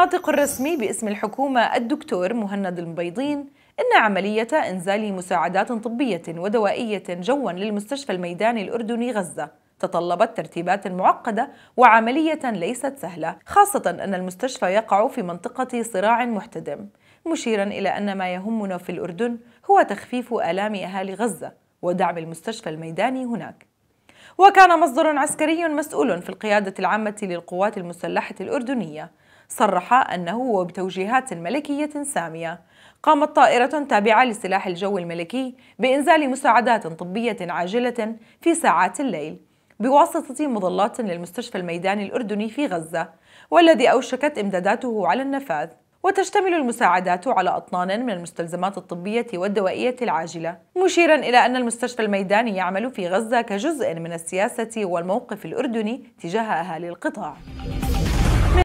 الناطق الرسمي باسم الحكومة الدكتور مهند المبيضين إن عملية إنزال مساعدات طبية ودوائية جوا للمستشفى الميداني الأردني غزة تطلبت ترتيبات معقدة وعملية ليست سهلة خاصة أن المستشفى يقع في منطقة صراع محتدم مشيرا إلى أن ما يهمنا في الأردن هو تخفيف آلام أهالي غزة ودعم المستشفى الميداني هناك وكان مصدر عسكري مسؤول في القيادة العامة للقوات المسلحة الأردنية صرح أنه وبتوجيهات ملكية سامية قامت طائرة تابعة لسلاح الجو الملكي بإنزال مساعدات طبية عاجلة في ساعات الليل بواسطة مظلات للمستشفى الميداني الأردني في غزة والذي أوشكت إمداداته على النفاذ وتشتمل المساعدات على أطنان من المستلزمات الطبية والدوائية العاجلة مشيرا إلى أن المستشفى الميداني يعمل في غزة كجزء من السياسة والموقف الأردني تجاه أهالي القطاع